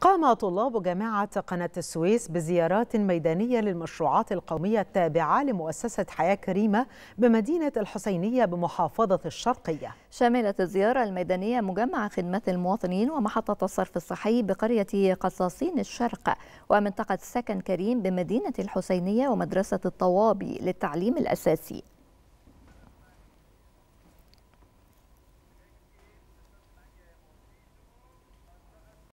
قام طلاب جامعة قناة السويس بزيارات ميدانية للمشروعات القومية التابعة لمؤسسة حياة كريمة بمدينة الحسينية بمحافظة الشرقية شملت الزيارة الميدانية مجمع خدمة المواطنين ومحطة الصرف الصحي بقرية قصاصين الشرق ومنطقة سكن كريم بمدينة الحسينية ومدرسة الطوابي للتعليم الأساسي